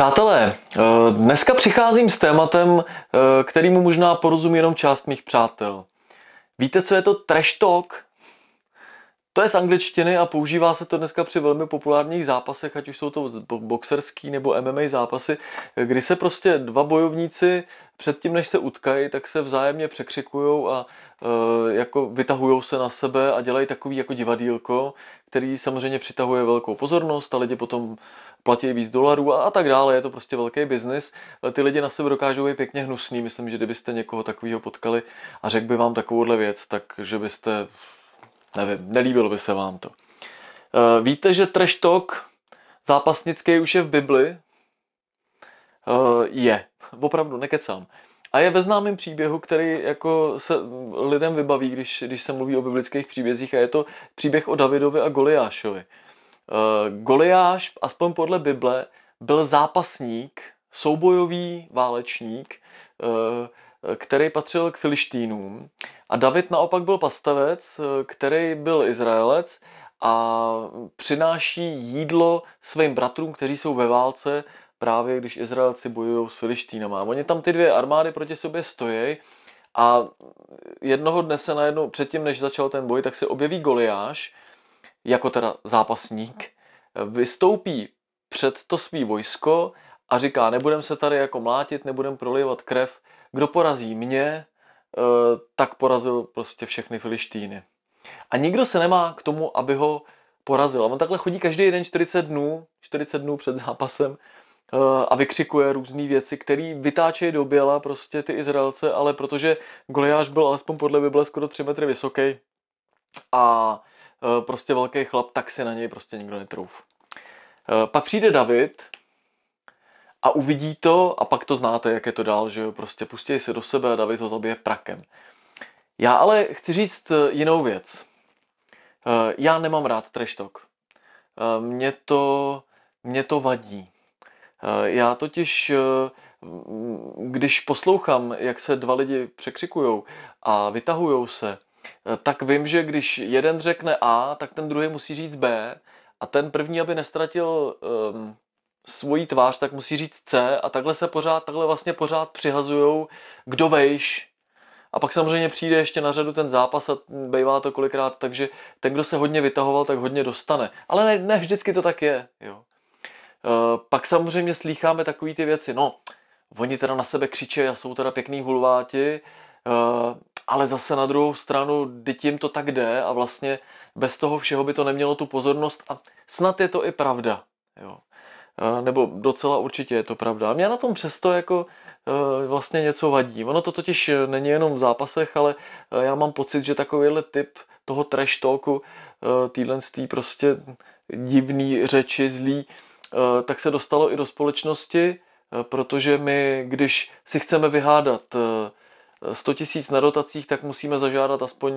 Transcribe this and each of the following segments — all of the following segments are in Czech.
Přátelé, eh, dneska přicházím s tématem, eh, kterýmu možná porozumí jenom část mých přátel. Víte, co je to trash talk? To je z angličtiny a používá se to dneska při velmi populárních zápasech, ať už jsou to boxerský nebo MMA zápasy, kdy se prostě dva bojovníci předtím, než se utkají, tak se vzájemně překřikují a e, jako vytahují se na sebe a dělají takový jako divadílko, který samozřejmě přitahuje velkou pozornost a lidi potom platí víc dolarů a, a tak dále. Je to prostě velký biznis. Ty lidi na sebe dokážou být pěkně hnusný. Myslím, že kdybyste někoho takového potkali a řekl by vám takovouhle věc, tak že byste Nevím, nelíbilo by se vám to. Eh, víte, že trash talk zápasnický už je v Bibli? Eh, je, opravdu, nekecám. A je ve známém příběhu, který jako se lidem vybaví, když, když se mluví o biblických příbězích a je to příběh o Davidovi a Goliášovi. Eh, Goliáš, aspoň podle Bible, byl zápasník, soubojový válečník, který patřil k Filištínům. A David naopak byl pastavec, eh, který byl Izraelec a přináší jídlo svým bratrům, kteří jsou ve válce, právě když Izraelci bojují s Filištínama. Oni tam ty dvě armády proti sobě stojí a jednoho dne se najednou, předtím než začal ten boj, tak se objeví Goliáš, jako teda zápasník, vystoupí před to svý vojsko a říká, nebudem se tady jako mlátit, nebudem prolivat krev, kdo porazí mě, eh, tak porazil prostě všechny Filištíny. A nikdo se nemá k tomu, aby ho porazil. A on takhle chodí každý jeden 40 dnů, 40 dnů před zápasem eh, a vykřikuje různé věci, které vytáčejí do běla prostě ty Izraelce, ale protože Goliáš byl alespoň podle Bible skoro 3 metry vysoký a eh, prostě velký chlap, tak se na něj prostě nikdo netrouf. Pak přijde David, a uvidí to a pak to znáte, jak je to dál, že jo, prostě pustí se do sebe a David ho zabije prakem. Já ale chci říct eh, jinou věc. Eh, já nemám rád trash talk. Eh, mě to, mě to vadí. Já totiž, když poslouchám, jak se dva lidi překřikujou a vytahujou se, tak vím, že když jeden řekne A, tak ten druhý musí říct B a ten první, aby nestratil um, svoji tvář, tak musí říct C a takhle se pořád, takhle vlastně pořád přihazujou, kdo vejš. A pak samozřejmě přijde ještě na řadu ten zápas a bývá to kolikrát, takže ten, kdo se hodně vytahoval, tak hodně dostane. Ale ne, ne vždycky to tak je. Jo. E, pak samozřejmě slýcháme takové ty věci, no, oni teda na sebe křičejí a jsou teda pěkný hulváti, eh, ale zase na druhou stranu, teď to tak jde a vlastně bez toho všeho by to nemělo tu pozornost a snad je to i pravda. Jo nebo docela určitě je to pravda. A mě na tom přesto jako e, vlastně něco vadí. Ono to totiž není jenom v zápasech, ale e, já mám pocit, že takovýhle typ toho trash talku, e, týhle tý prostě divný řeči, zlý, tak se dostalo i do společnosti, protože my, když si chceme vyhádat 100 tisíc na dotacích, tak musíme zažádat aspoň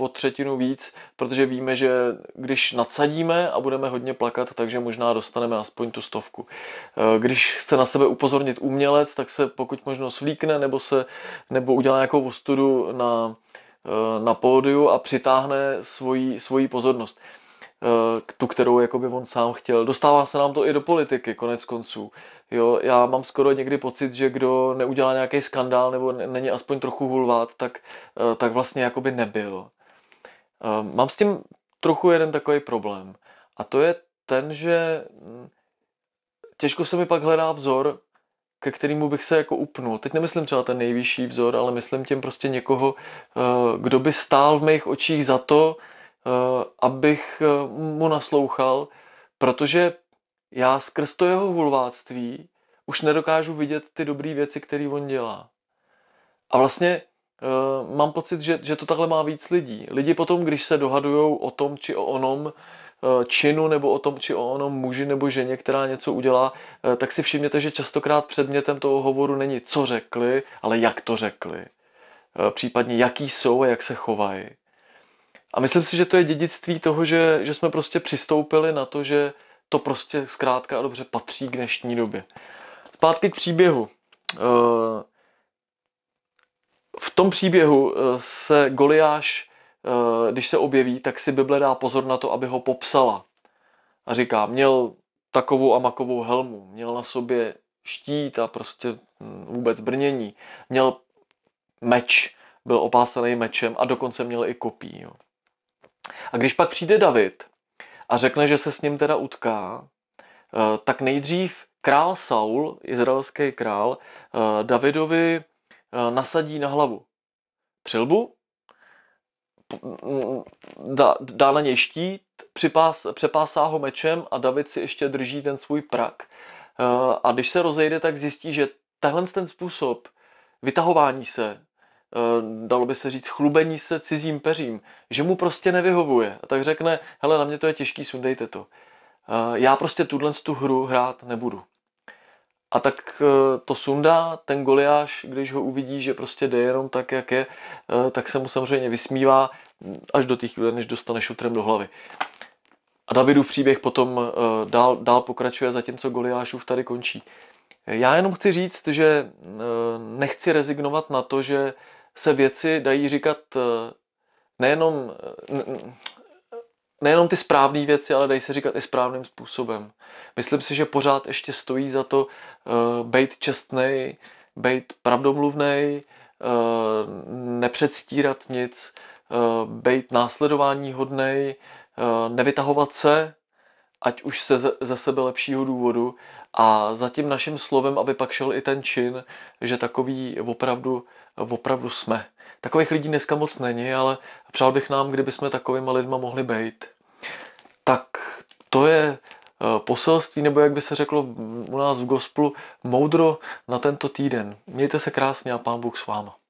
o třetinu víc, protože víme, že když nadsadíme a budeme hodně plakat, takže možná dostaneme aspoň tu stovku. Eh, když chce na sebe upozornit umělec, tak se pokud možno svlíkne nebo, se, nebo udělá nějakou ostudu na, eh, na pódiu a přitáhne svoji, svoji pozornost. Eh, tu, kterou jakoby on sám chtěl. Dostává se nám to i do politiky, konec konců. Jo, já mám skoro někdy pocit, že kdo neudělá nějaký skandál nebo není aspoň trochu hulvát, tak, eh, tak vlastně jakoby nebyl. Eh, mám s tím trochu jeden takový problém. A to je ten, že mm, těžko se mi pak hledá vzor, ke kterému bych se jako upnul. Teď nemyslím třeba ten nejvyšší vzor, ale myslím tím prostě někoho, kdo by stál v mých očích za to, Eh, abych eh, mu naslouchal, protože já skrz to jeho hulváctví už nedokážu vidět ty dobré věci, které on dělá. A vlastně uh, mám pocit, že, že to takhle má víc lidí. Lidi potom, když se dohadují o tom či o onom uh, činu nebo o tom či o onom muži nebo ženě, která něco udělá, uh, tak si všimněte, že častokrát předmětem toho hovoru není co řekli, ale jak to řekli. Uh, případně jaký jsou a jak se chovají. A myslím si, že to je dědictví toho, že, že jsme prostě přistoupili na to, že to prostě zkrátka a dobře patří k dnešní době. Zpátky k příběhu. Eh, v tom příběhu eh, se Goliáš, eh, když se objeví, tak si Bible dá pozor na to, aby ho popsala. A říká, měl takovou a makovou helmu, měl na sobě štít a prostě hm, vůbec brnění, měl meč, byl opásaný mečem a dokonce měl i kopí. Jo. A když pak přijde David a řekne, že se s ním teda utká, eh, tak nejdřív král Saul, izraelský král, eh, Davidovi eh, nasadí na hlavu přilbu, dá, na něj štít, přepásá ho mečem a David si ještě drží ten svůj prak. A když se rozejde, tak zjistí, že tenhle ten způsob vytahování se Eh, dalo by se říct, chlubení se cizím peřím, že mu prostě nevyhovuje. A tak řekne, hele, na mě to je těžký, sundejte to. Eh, já prostě tuhle tu hru hrát nebudu. A tak eh, to sundá, ten Goliáš, když ho uvidí, že prostě jde jenom tak, jak je, tak se mu samozřejmě vysmívá až do té chvíle, než dostane šutrem do hlavy. A Davidův příběh potom dál, dál pokračuje, zatímco Goliášův tady končí. Já jenom chci říct, že nechci rezignovat na to, že se věci dají říkat eh, nejenom, eh, nejenom ty správné věci, ale dají se říkat i správným způsobem. Myslím si, že pořád ještě stojí za to uh, být čestnej, být pravdomluvnej, uh, nepředstírat nic, uh, být následování hodnej, uh, nevytahovat se, ať už se ze sebe lepšího důvodu a za tím naším slovem, aby pak šel i ten čin, že takový opravdu opravdu jsme. Takových lidí dneska moc není, ale přál bych nám, kdyby jsme takovými lidma mohli být. Tak to je eh, poselství, nebo jak by se řeklo u nás v gospelu, moudro na tento týden. Mějte se krásně a pán Bůh s váma.